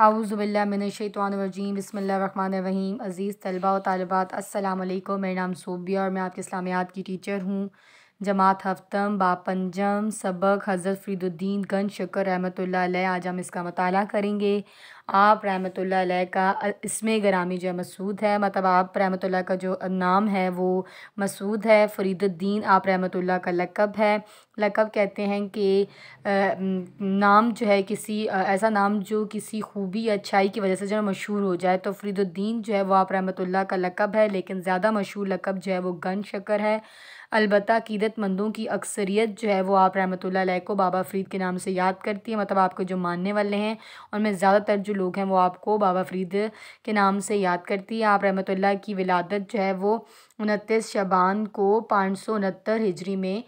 आउज़बिल्लाशैतवानरजीम वहीम अज़ीज़ तलबा व तलबात असल मेरा नाम सोबिया और मैं आपके इस्लामियात की टीचर हूँ जमात हफ्तम बापंजम सबक हज़रत फरीदुद्दीन गन शकर रहमतुल्लाह आज हम इसका मताल करेंगे आप रहमतुल्लाह का इसमें ग्रामी जो है मसूद है मतलब आप रहमतुल्लाह का जो नाम है वो मसूद है फरीदुद्दीन आप रहमतुल्लाह का लकब है लकब कहते हैं कि नाम जो है किसी ऐसा नाम जो किसी खूबी या अच्छाई की वजह से जो मशहूर हो जाए तो फरीदुद्दीन जो है वो आप ला का लकब है लेकिन ज़्यादा मशहूर लकब जो है वो गन शकर है अलबत् अकीदतमंदों की अक्सरियत जो है वो आप रहमत को बाबा फ़रीद के नाम से याद करती है मतलब आपके जो मानने वाले हैं उनमें ज़्यादातर जो लोग हैं वो आपको बाबा फ़रीद के नाम से याद करती है आप रहमत की विलादत जो है वो उनतीस शबान को पाँच सौ उनहत्तर हिजरी में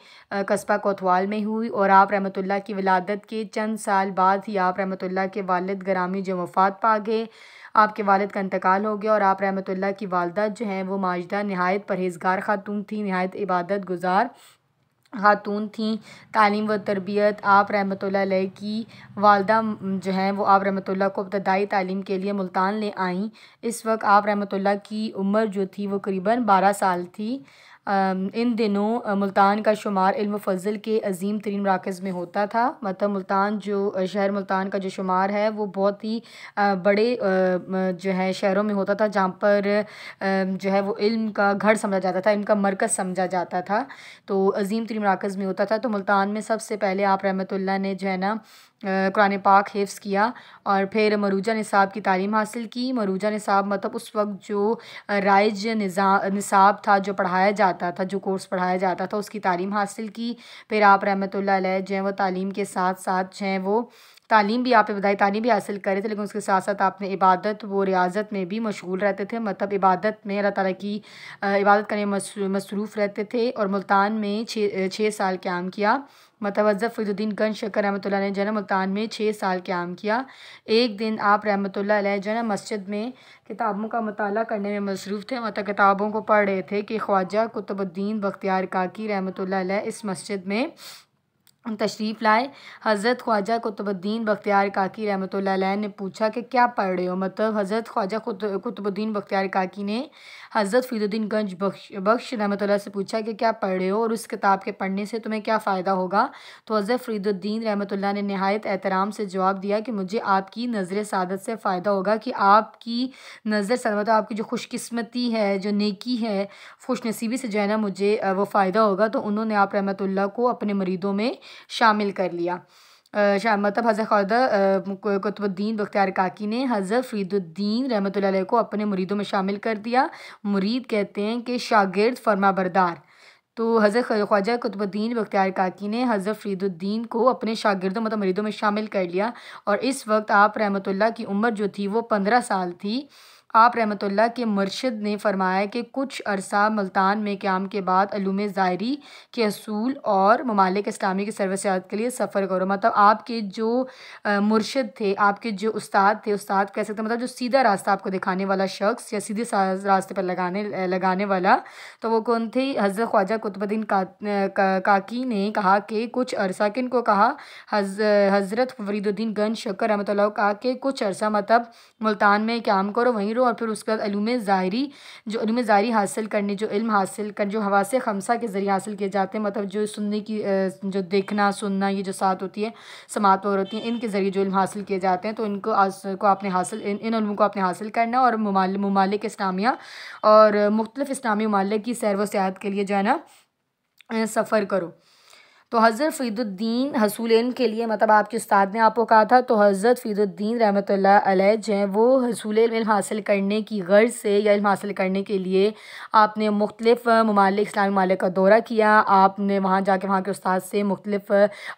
कस्बा कोतवाल में हुई और आप रहमत की विलादत के चंद साल बाद ही आप रहमत के वालद ग्रामी जो वफात पा गए आपके वालद का इंतकाल हो गया और आप रहमत ला की वालदा जो हैं वो माजदा नहायत परहेजगार खातून थी नहायत इबादत गुजार खातून थी तालीम व तरबियत आप रहमत की वालदा जो हैं वो आप रहमत को इब्तदाई तालीम के लिए मुल्तान ले आईं इस वक्त आप रहमत की उम्र जो थी वो करीबन बारह साल थी इन दिनों मुल्तान का शुमार इल्म फ़ज़ल के अज़ीम तरीन मराकज़ में होता था मतलब मुल्तान जो शहर मुल्तान का जो शुमार है वो बहुत ही बड़े जो है शहरों में होता था जहाँ पर जो है वो इल्म का घर समझा जाता था इल्म का मरकज़ समझा जाता था तो अज़ीम तरीन मराकज़ में होता था तो मुल्तान में सबसे पहले आप रहमत ने जो है ना कुरान पाक हिफ्स किया और फिर मरूजा निसाब की तालीम हासिल की मरूजा निसाब मतलब उस वक्त जो राइज निसाब था जो पढ़ाया जाता था जो कोर्स पढ़ाया जाता था उसकी तालीम हासिल की फिर आप रहमत ला जो है वो तालीम के साथ साथ जो हैं वो तालीम भी आप बताई तालीम भी हासिल कर रहे थे लेकिन उसके साथ साथ आपने इबादत व रियाजत में भी मशगूल रहते थे मतलब इबादत में अल्लाह ताली की इबादत करने में मसरूफ़ रहते थे और मुल्तान में छः छः साल क्याम किया मतलब फ़रीदुद्दीन गन शकर रहमत ने जो मुल्तान में छः साल क्याम किया एक दिन आप रहमत जो है मस्जिद में किताबों का मताल करने में मसरूफ़ थे मतलब किताबों को पढ़ रहे थे कि ख्वाजा कुतुबुद्दीन बख्तियार काकी रहमत इस मस्जिद में तशरीफ़ लाए हज़रत ख्वाजा कुतुबुद्दीन बख्तियार काकी रहमतुल्लाह ने पूछा कि क्या पढ़ रहे हो मतलब हज़रत ख्वाजा कुतुबुद्दीन बख्तियार काकी ने हज़रत फ़रीदुद्दीन बख्श बख्श रहमत से पूछा कि क्या पढ़ रहे हो और उस किताब के पढ़ने से तुम्हें क्या फ़ायदा होगा तो हज़रत फ़रीदुद्दीन रहमत ने नहायत एहतराम से जवाब दिया कि मुझे आपकी नज़र सदत से फ़ायदा होगा कि आपकी नज़र सदमत मतलब आपकी जो खुशकस्मती है जो नेकी है खुश नसीबी से जो है ना मुझे वो फ़ायदा होगा तो उन्होंने आप रहमत को अपने मरीदों में शामिल कर लिया मतलब हज़र खौदा कुतुबुद्दीन बख्तियार काकी ने हज़र फरीदुद्दीन रहमत को अपने मुरीदों में शामिल कर दिया मुरीद कहते हैं कि शागिर्द फरमा बरदार तो हजर ख्वाजा कुतुबुद्दीन बख्तियार काकी ने हजर फरीदुद्दीन को अपने शागिर्दों मतलब मरीदों में शामिल कर लिया और इस वक्त आप रहमतुल्ला की उम्र जो थी वो पंद्रह साल थी आप रहमतुल्ला के मुर्शद ने फरमाया कि कुछ अरसा मुल्तान में क्याम के बाद अलूम ज़ायरी के असूल और ममालिक इस्लामी की सरवसियात के लिए सफ़र करो मतलब आपके जो मुर्शद थे आपके जो उस्ताद थे उस्ताद कह सकते मतलब जो सीधा रास्ता आपको दिखाने वाला शख्स या सीधे रास्ते पर लगाने लगाने वाला तो वो कौन थे हज़रत ख्वाजा कुतुबुद्दीन काकी ने कहा कि कुछ अरसा किन को कहा हज़रत फरीदुद्दीन गंज शक्कर रहमत कहा कि कुछ अरसा मतलब मुल्तान में क्याम करो वहीं और फिर उसके बाद अलूम ज़ाहरी जो अलूम ज़ाहरी हासिल करने जो इल्म हासिल कर जो से खमसा के ज़रिए हासिल किए जाते हैं मतलब जो सुनने की जो देखना सुनना ये जो साथ होती है समात और होती हैं इनके ज़रिए जो इल्म हासिल किए जाते हैं तो इनको को आपने हासिल इन इन को आपने हासिल करना और ममालिक इस्लामिया और मुख्तलिफ़ इस्लामी ममालिक की सैर व सियात के लिए जो है ना सफ़र करो तो हज़रत फ़ीदुद्दीन हसूलैन के लिए मतलब आपके उस्ताद ने आपको कहा था तो हज़रत फ़ीदुद्दीन रहमत अलैह हैं वो हसूल इल्म हासिल करने की गर्ज से या इल्म हासिल करने के लिए आपने मुख्तलिफ़ ममालिक इस्लामी ममालिक का दौरा किया आपने वहाँ जा कर वहाँ के उस्ताद से मुख्तलिफ़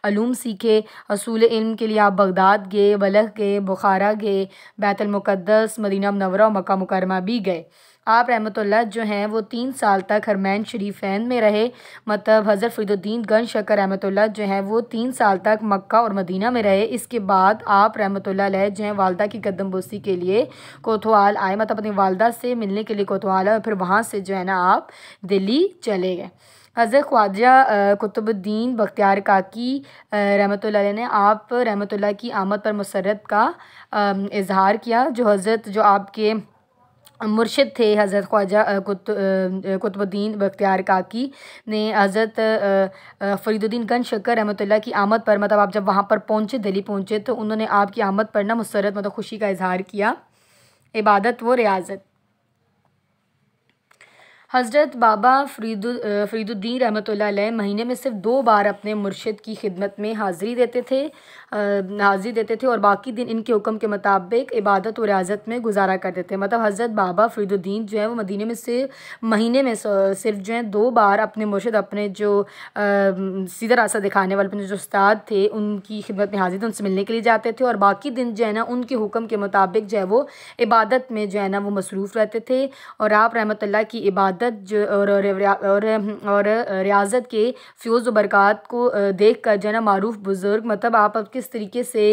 आलूम सीखे हसूल इल्म के लिए आप बगदाद गए बलख गए बुखारा गए बैतुलमक़दस मदीना मनवरा मक् मुकरमा भी गए आप रहमतुल्ला जो हैं वो तीन साल तक हरमैन फैन में रहे मतलब हज़रत फरीदुद्दीन गन शकर रहमतुल्ला जो हैं वो तीन साल तक मक्का और मदीना में रहे इसके बाद आप रहमतुल्ला जो हैं वालदा की कदमबोसी के लिए कोतवाल आए मतलब अपनी वालदा से मिलने के लिए कोतवाल आए और फिर वहाँ से जो है ना आप दिल्ली चले गए हज़रत ख्वाजा कुतुबुद्दीन बख्तियार काकी रहमत ने आप रहमत की आमद पर मसरत का इजहार किया जो हज़रत जो आपके मुर्शिद थे हज़रत ख्वाजा कुत कुतुबुद्दीन बख्तियार काकी ने हज़रत फरीदुद्दीन गन शक्कर रहमत की आमद पर मतलब आप जब वहाँ पर पहुँचे दिल्ली पहुँचे तो उन्होंने आपकी आमद पर ना मुसरत मतलब खुशी का इजहार किया इबादत व रियाजत हज़रत बाबा फरीदु फरीदुद्दीन रहमत महीने में सिर्फ दो बार अपने मुर्शद की खिदमत में हाज़िरी देते थे हाज़िरी देते थे और बाकी दिन इनके हुक्म के मुताबिक इबादत और रियाजत में गुजारा करते थे मतलब हज़रत बाबा फरीदुद्दीन जो है वो मदीने में से महीने में सिर्फ जो है दो बार अपने मुर्शद अपने जो सीधा रास्ता दिखाने वाले अपने जो उस्ताद थे उनकी खिदमत में हाजिर थे उनसे मिलने के लिए जाते थे और बाकी दिन जो है ना उनके हुक्म के मुताबिक जो है वो इबादत में जो है ना वो मसरूफ़ रहते थे और आप रहमत की इबादत जो और और और रियाजत के फ्यूज़ बरक़ात को देख कर जो है ना मरूफ़ बुज़ुर्ग मतलब आप अब किस तरीके से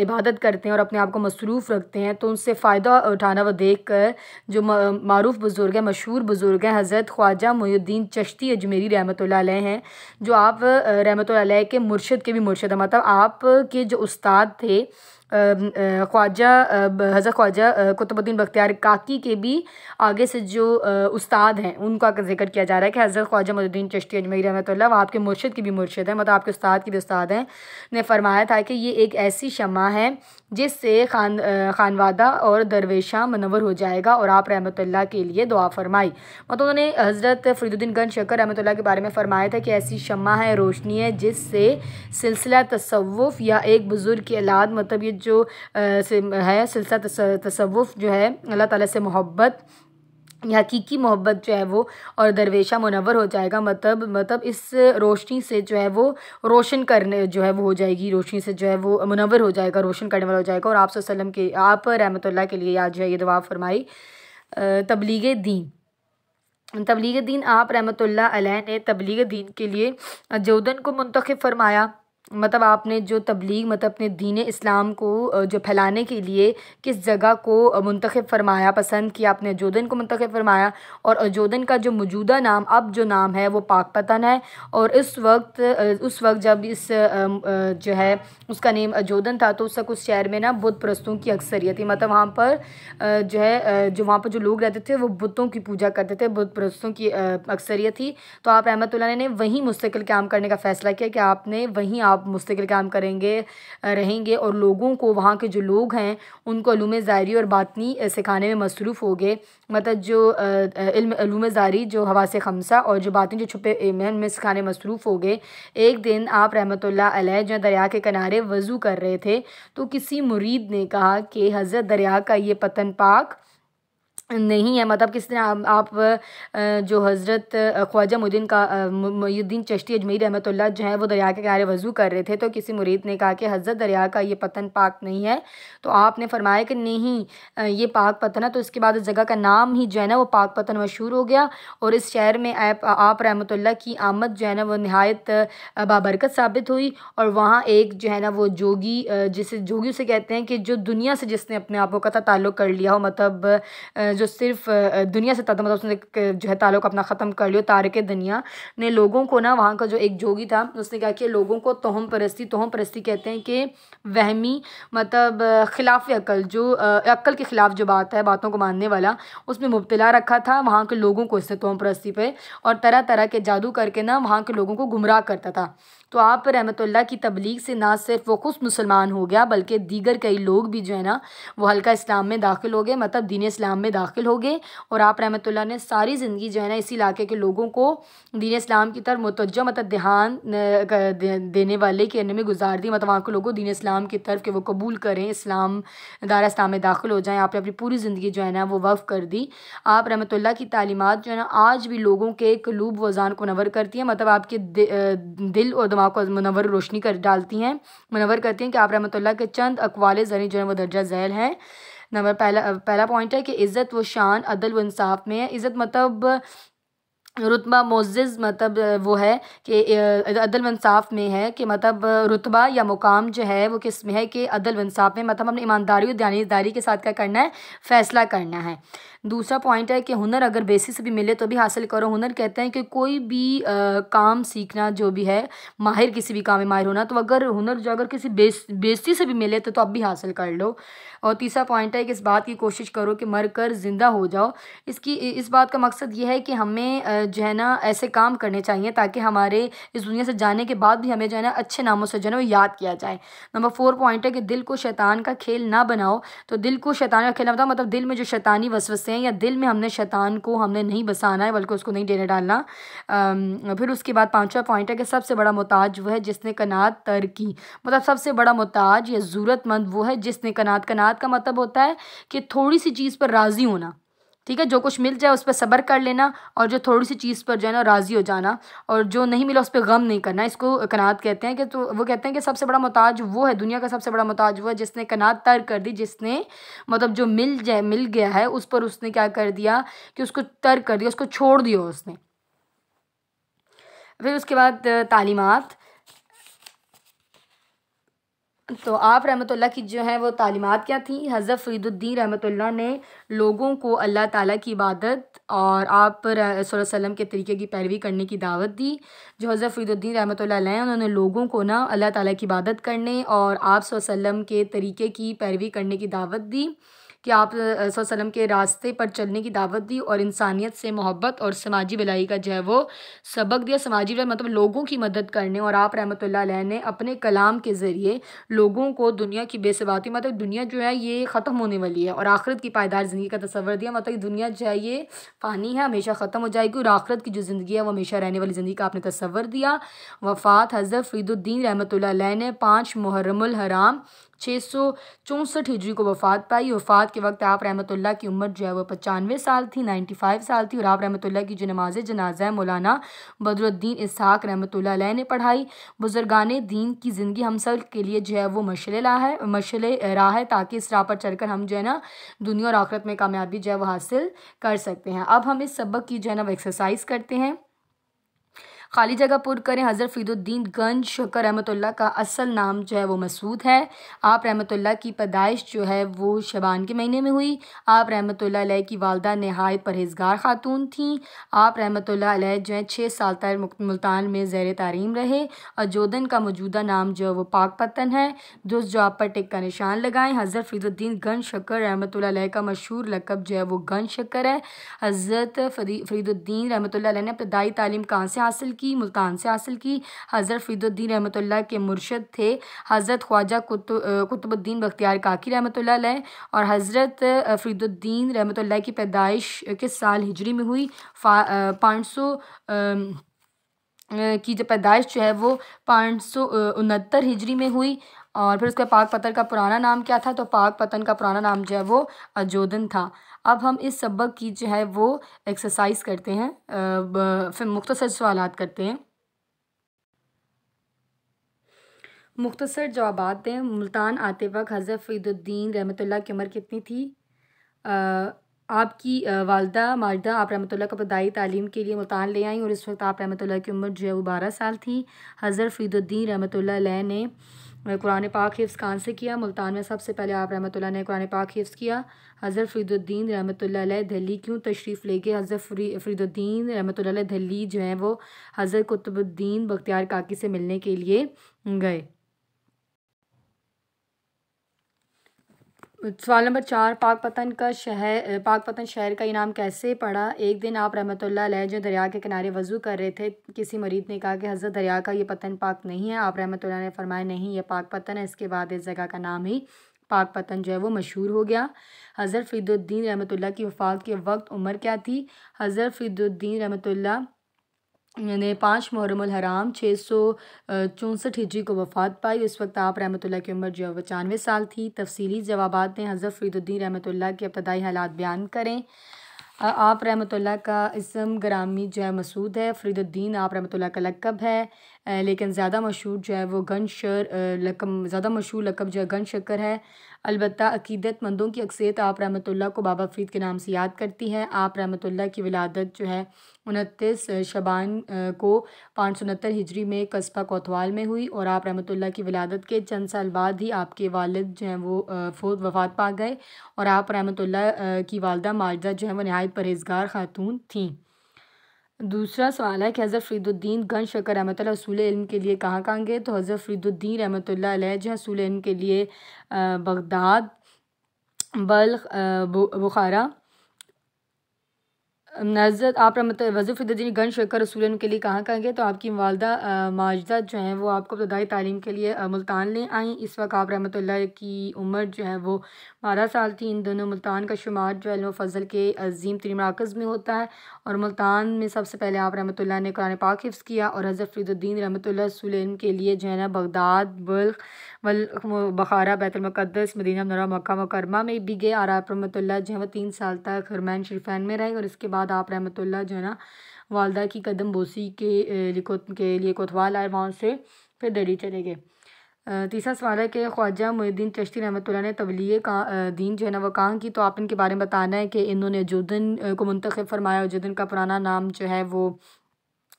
इबादत करते हैं और अपने आप को मसरूफ़ रखते हैं तो उनसे फ़ायदा उठाना व देख कर जो मरूफ़ बुज़ुर्ग हैं मशहूर बुज़ुर्ग हैं हज़रत ख्वाजा मोहुद्दीन चश्ती अजमेरी रहमत हैं जो आप रहमत के मुर्शद के भी मुर्शद हैं मतलब आप के जो उस्ताद थे ख्वाजा हज़र ख्वाजा कुतुबुद्दीन बख्तियार काकी के भी आगे से जो उस्ताद हैं उनका जिक्र किया जा रहा है कि हज़रत ख्वाजा मदुद्दीन चश्ती अजमेर रहमत वह आपके मुर्शद की भी मुर्शद हैं मतलब आपके उस्ताद की भी उस्ताद हैं ने फरमाया था कि ये एक ऐसी शमा है जिससे खान खानवादा और दरवेशा मनवर हो जाएगा और आप रहमत के लिए दुआ फरमाई मतलब उन्होंने हज़रत फरीदुद्दीन गन शकर रहमत के बारे में फरमाया था कि ऐसी शमा है रोशनी है जिससे सिलसिला तसवुफ़ या एक बुज़ुर्ग की अलाद मतलब ये जो है सिलसिला तसवुफ़ जो है अल्लाह ताला से मोहब्बत हकीकी मोहब्बत जो है वो और दरवेशा मुनवर हो जाएगा मतलब मतलब इस रोशनी से जो है वो रोशन करने जो है वो हो जाएगी रोशनी से जो है वो मुनवर हो जाएगा रोशन करने वाला हो जाएगा और आप सल्लम के आप रहमतुल्लाह के लिए आज जो है ये दुआ फरमाई तबलीग दीन तबलीग दीन आप रहमतुल्लाह अलैह ने तबलीग दीन के लिए जोदन को मुंतखब फरमाया मतलब आपने जो तबलीग मतलब अपने दीन इस्लाम को जो फैलाने के लिए किस जगह को मंतखब फरमाया पसंद किया आपने अजोधन को मंतखब फरमाया और अजोधन का जो मौजूदा नाम अब जो नाम है वो पाक पतन है और इस वक्त उस वक्त जब इस जो है उसका नेम अजोधन था तो उस वक्त उस शहर में ना बुद्ध प्रस्तों की अक्सरियत थी मतलब वहाँ पर जो है जो वहाँ पर जो लोग रहते थे वो बुतों की पूजा करते थे बुद्ध प्रस्तों की अक्सरियत थी तो आप अहमद ने वहीं मुस्तकिल काम करने का फ़ैसला किया कि आपने वहीं आप आप मुस्तकिल काम करेंगे रहेंगे और लोगों को वहाँ के जो लोग हैं उनको अलूम ज़ारी और बातनी सिखाने में मसरूफ़ हो गए मतलब जो इल्म ज़ारी जो हवा से खमसा और जो बातें जो छुपे मेहन में सिखाने मसरूफ़ हो गए एक दिन आप रहमत अलैह जो दरिया के किनारे वज़ू कर रहे थे तो किसी मुरीद ने कहा कि हज़रत दरिया का ये पतन पाक नहीं है मतलब किस तरह आप, आप जो हज़रत ख्वाजा मुद्दीन का मुद्दीन चश्ती अजमेर रहमतुल्ला जो है वो दरिया के किनारे वज़ू कर रहे थे तो किसी मुरीद ने कहा कि हज़रत दरिया का ये पतन पाक नहीं है तो आपने फरमाया कि नहीं ये पाक पतन है तो इसके बाद उस जगह का नाम ही जो है ना वो पाक पतन मशहूर हो गया और इस शहर में आप, आप रहमतुल्ला की आमद जो है ना वह नहायत बाबरकत साबित हुई और वहाँ एक जो है ना वो जोगी जिसे जोगी उसे कहते हैं कि जो दुनिया से जिसने अपने आपों का कथा ताल्लुक़ कर लिया हो मतलब जो सिर्फ दुनिया से मतलब उसने जो है ताल्लुक अपना ख़त्म कर लिया तारक दुनिया ने लोगों को ना वहाँ का जो एक जोगी था उसने क्या कि लोगों को तोहम परस्ती तोहम परस्ती कहते हैं कि वहमी मतलब खिलाफ अकल जो अक्ल के ख़िलाफ़ जो बात है बातों को मानने वाला उसमें मुबतला रखा था वहाँ के लोगों को इसने तोहम परस्ती पर और तरह तरह के जादू करके ना वहाँ के लोगों को गुमराह करता था तो आप रहमतुल्ला की तबलीग से ना सिर्फ वो खुद मुसलमान हो गया बल्कि दीगर कई लोग भी जो है ना वो हल्का इस्लाम में दाखिल हो गए मतलब दीन इस्लाम में दाखिल हो गए और आप रहमतुल्ला ने सारी ज़िंदगी जो है ना इस इलाके के लोगों को दीन इस्लाम की तरफ मतवजह मतलब ध्यान देने वाले के में गुजार दी मतलब वहाँ के लोगों दीन इस्लाम की तरफ के वो कबूल करें इस्लाम दारा इस्लाम में दाखिल हो जाएँ आपने अपनी पूरी ज़िंदगी जो है ना वो वफ़ कर दी आप रहमतुल्ला की तालीमत जो है ना आज भी लोगों के कलूब वज़ान को नवर करती है मतलब आपके दिल और दिमाग को मनवर रोशनी कर डालती हैं मनवर करती हैं कि आप रहमतुल्ला के चंद अकवाल जरिए जो है वो दर्जा झैल हैं नंबर पहला पहला पॉइंट है कि इज़्ज़त व शान अदल व इंसाफ में है इज़्ज़त मतलब रुतबा मोजिज मतलब वो है कि अदल व में है कि मतलब रुतबा या मुक़ाम जो है वो किस में है कि अदल व में मतलब हमने ईमानदारी और दयानदारी के साथ क्या करना है फ़ैसला करना है दूसरा पॉइंट है कि हुनर अगर बेसिस भी मिले तो भी हासिल करो हुनर कहते हैं कि कोई भी आ, काम सीखना जो भी है माहिर किसी भी काम में माहिर होना तो अगर हुनर जो अगर किसी बेस बेसिस भी मिले तो, तो अब भी हासिल कर लो और तीसरा पॉइंट है कि इस बात की कोशिश करो कि मर कर ज़िंदा हो जाओ इसकी इस बात का मकसद ये है कि हमें जो है ना ऐसे काम करने चाहिए ताकि हमारे इस दुनिया से जाने के बाद भी हमें जो है ना अच्छे नामों से जो है ना याद किया जाए नंबर फोर पॉइंट है कि दिल को शैतान का खेल ना बनाओ तो दिल को शैतान का खेल बताओ मतलब दिल में जो शैतानी वसवसे हैं या दिल में हमने शैतान को हमने नहीं बसाना है बल्कि उसको नहीं डेरे डालना फिर उसके बाद पाँचवा पॉइंट है कि सबसे बड़ा मोहताज वह है जिसने कनात तर की मतलब सबसे बड़ा मोहताज या ज़रूरतमंद वो है जिसने कनात कनात का मतलब होता है कि थोड़ी सी चीज़ पर राज़ी होना ठीक है जो कुछ मिल जाए उस पर सब्र कर लेना और जो थोड़ी सी चीज़ पर जो है ना राज़ी हो जाना और जो नहीं मिला उस पर गम नहीं करना इसको कनात कहते हैं कि तो वो कहते हैं कि सबसे बड़ा मोहताज वो है दुनिया का सबसे बड़ा मोहताज वो है जिसने कनात तर कर दी जिसने मतलब जो मिल जाए मिल गया है उस पर उसने क्या कर दिया कि उसको तर कर दिया उसको छोड़ दिया उसने फिर उसके बाद तालीमत तो आप रहमतुल्लाह की जो है वो तालीमत क्या थी हज़रत फरीदुद्दीन रहमतुल्लाह ने लोगों को अल्लाह ताला की इबादत और आप वसल्लम के तरीके की पैरवी करने की दावत दी जो हज़रत फरीदुद्दीन रहमतुल्लाह उन्होंने लोगों को ना अल्लाह ताला की इबादत करने और आप वसल्लम के तरीके की पैरवी करने की दावत दी कि आप वसलम के रास्ते पर चलने की दावत दी और इंसानियत से मोहब्बत और समाजी भलाई का जो है वो सबक दिया समाजी भलाई मतलब लोगों की मदद करने और आप रहमत ने अपने कलाम के ज़रिए लोगों को दुनिया की बेसबाती मतलब दुनिया जो है ये ख़त्म होने वाली है और आखिरत की पायदार ज़िंदगी का तस्वर दिया मतलब दुनिया जो है ये पानी है हमेशा ख़त्म हो जाएगी और आखिरत की जो ज़िंदगी है वो हमेशा रहने वाली ज़िंदगी का आपने तस्वर दिया वफ़ात हज़रत फरीदुद्दीन रहमत ने पाँच मुहरम हराम छः सौ चौंसठ हिजरी को वफात पाई वफात के वक्त आप रहमतुल्ला की उम्र जो है वो पचानवे साल थी नाइन्टी फाइव साल थी और आप ला की जो नमाज जनाजा मौलाना बदरुद्दीन इसहाक रहमतुल्ला ने पढ़ाई बुजुर्गान दीन की ज़िंदगी हम सब के लिए जो है वो मशल ला है मशल रहा है ताकि इस राह पर चढ़कर हम जो है ना दुनिया और आखरत में कामयाबी जो है वो हासिल कर सकते हैं अब हम इस सबक की जो है ना वो एक्सरसाइज करते हैं खाली जगह पुर करें हज़रत फरीदुद्दीन गंज शकर रहमतुल्ला का असल नाम जो है वो मसूद है आप ला की पैदाइश जो है वो शबान के महीने में हुई आप रहमतुल्ला की वालदा नहायत परहेजगार ख़ातून थीं आप रहमतुल्ला जो है छः साल तक मुल्तान में ज़ैर तारीम रहे और जोधन का मौजूदा नाम जो है वो पाक पतन है जो जॉब पर टिक का निशान लगाएँ हज़रत फरीदुद्दीन गंज शकर रहमत का मशहूर लकब जो है वो गंज शकर है हज़रत फरीदुद्दीन रहमत ने अपनी तालीम कहाँ से हासिल की मुल्तान से हासिल की हज़रत फ़ीदुद्दीन रहमत के मुर्शद थे हज़रत ख्वाजा कुतुबुद्दीन बख्तियार काकी रहमत और हज़रत फरीदुद्दीन रहमत की पैदाइश किस साल हिजरी में हुई पाँच सौ की जो पैदाइश जो है वो पाँच सौ उनहत्तर हिजरी में हुई और फिर उसका पाक पतन का पुराना नाम क्या था तो पाक पतन का पुराना नाम जो है वो अजोधन था अब हम इस सबक की जो है वो एक्सरसाइज करते हैं फिर मुख्तसर सवाल करते हैं मुख्तसर जवाब दें मुल्तान आते वक्त हज़रत फरीदुद्दीन रहमतुल्लाह की उम्र कितनी थी आपकी वालदा मालदा आप रहमतुल्लाह को बदाई तालीम के लिए मुल्तान ले आई और इस वक्त आप रहमतुल्लाह की उम्र जो है वो बारह साल थी हज़रत फरीदुद्दीन रहमतुल्लाह ने कुरान पाक हिफ्स कान से किया मुल्तान में सबसे पहले आप रहमत ने कुरान पाक हिफ्स किया हज़र फरीदुद्दीन रहमत दिल्ली क्यों तशरीफ़ ले हज़र फरी फरीदुद्दीन रहमत दिल्ली जो हैं वो हज़र कुतुबुद्दीन बख्तियार काकी से मिलने के लिए गए सवाल नंबर चार पाक पतन का शहर पाक पतन शहर का इनाम कैसे पड़ा एक दिन आप रहमत जो दरिया के किनारे वज़ू कर रहे थे किसी मरीज ने कहा कि हज़रत दरिया का ये पतन पाक नहीं है आप रहमत ने फरमाया नहीं ये पाक पतन है इसके बाद इस जगह का नाम ही पाक पतन जो है वो मशहूर हो गया हज़रत फ़ीदुद्दीन रहमतुल्ला की वफ़ात के वक्त उम्र क्या थी हज़रत फ़ीदुद्दीन रहमतुल्ला ने पाँच मुहरमल हराम छः सौ चौंसठ हिजरी को वफात पाई उस वक्त आप रहमतुल्ला की उम्र जो पचानवे साल थी तफसीली जवाब में हज़रत फरीदुद्दीन ला के इब्तदाई हालात बयान करें आप रहमतुल्ला का इसम ग्रामी जो है मसूद है फरीदुद्दीन आप रहमतुल्ला का लकब है लेकिन ज़्यादा मशहूर जो है वो गन शर लकम ज़्यादा मशहूर लकब जो है गन शक्कर है अलबत् अकीदतमंदों की अक्सियत आप रहमतुल्ला को बाबा फरीद के नाम से याद करती है आप रहमतुल्ला की विलादत जो है उनतीस शबान को पाँच सौ उनहत्तर हिजरी में कस्बा कोतवाल में हुई और आप रहमतुल्ला की विलादत के चंद साल बाद ही आपके वालद जो हैं वो फोत वफात पा गए और आप रहमतुल्ला की वालदा मालदा जो है वह नहायत परहेजगार खातून थीं दूसरा सवाल है कि हज़रत फरीदुद्दीन गन शकर रहमत रसूल इल्म के लिए कहाँ कहाँ गए तो हज़रत फरीदुद्दीन रहमत जो इल्म के लिए बगदाद बल बुखारा नजरत आप रमत फरीदुद्दीन गन शकर इल्म के लिए कहाँ कहाँ गए तो आपकी वालदा माजदा जो है वो आपको इब्तदाई तालीम के लिए मुल्तान ले आई इस वक्त आप रहमत की उम्र जो है वो बारह साल थी इन दोनों मुल्तान का शुमार जो अल फजल के अजीम तरी मराकज़ में होता है और मुल्तान में सबसे पहले आप रहमत ने कुरान पाक हिफ्स किया और हज़र फरीदुद्दीन रहमत सुलम के लिए जो है ना बगदाद बल्ख वल बखारा बैतुलमक़दस मदीना नौरा मक्का मकरमा में भी गए और आप रहमत जो है वह तीन साल तक हरमैन शरीफान में रहे और इसके बाद आप रहमत जो है ना वालदा की कदम बोसी के लिए के लिए कोतवाल आए वहाँ से फिर दिल्ली चले गए तीसरा सवाल है कि ख्वाजा मुहिद्दीन चश्ती रहमत ने तबलीग का दीन जो है ना वो कहाँ की तो आप इनके बारे में बताना है कि इन्होंने जोधन को मुंतखब फरमाया और जोधन का पुराना नाम जो है वो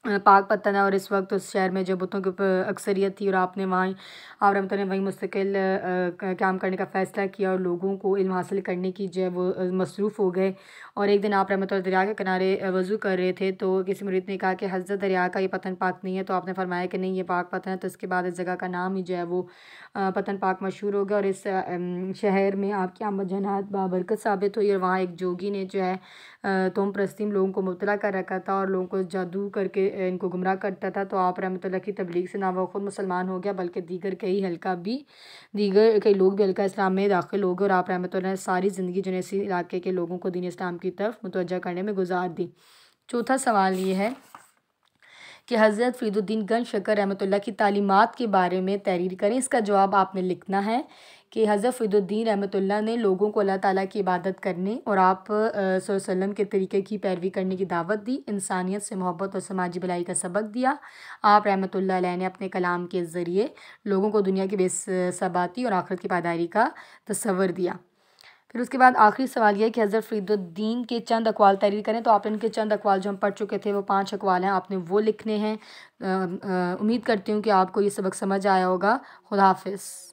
पाक पता है और इस वक्त उस शहर में जो बुतों की अक्सरियत थी और आपने वहाँ आप रमत ने वहीं मुस्तकिल काम करने का फ़ैसला किया और लोगों को इल्म हासिल करने की जो है वो मसरूफ़ हो गए और एक दिन आप रमत और दरिया के किनारे वज़ू कर रहे थे तो किसी मरीद ने कहा कि हजरत दरिया का ये पतन पाक नहीं है तो आपने फरमाया कि नहीं ये पाक पतन है तो इसके बाद इस जगह का नाम ही जो है वो पतन पाक मशहूर हो गया और इस शहर में आपकी आमद जनात बाबरकत साबित हुई और वहाँ एक जोगी ने जो है तोम प्रस्तीम लोगों को मुबला कर रखा था और लोगों को जादू करके इनको गुमराह करता था तो आप रहमत की तबलीग से ना वह खुद मुसलमान हो गया बल्कि दीगर कई हल्का भी दीगर कई लोग भी हल्का इस्लाम में दाखिल हो गए और आप रहमत ने सारी ज़िंदगी जो है इसी इलाके के लोगों को दीन इस्लाम की तरफ मुतवज़ा करने में गुजार दी चौथा सवाल ये है कि हज़रत फरीदुद्दीन गन शकर रहमतुल्ला की तालीमत के बारे में तहरीर करें इसका जवाब आपने लिखना है कि हज़रत फरीदुद्दीन रहमतुल्ला ने लोगों को अल्लाह ताला की इबादत करने और आप वसल्लम के तरीके की पैरवी करने की दावत दी इंसानियत से मोहब्बत और समाजी भलाई का सबक दिया आप ला ने अपने कलाम के ज़रिए लोगों को दुनिया की बेसबाती और आखिरत की पादारी का तस्वर दिया फिर उसके बाद आखिरी सवाल यह कि हज़रत फरीदुद्दीन के चंद अकवाल तहरीर करें तो आप इनके चंद अकवाल जो हम पढ़ चुके थे वो पाँच अकवाल हैं आपने वो लिखने हैं उम्मीद करती हूँ कि आपको ये सबक समझ आया होगा खुदाफिज़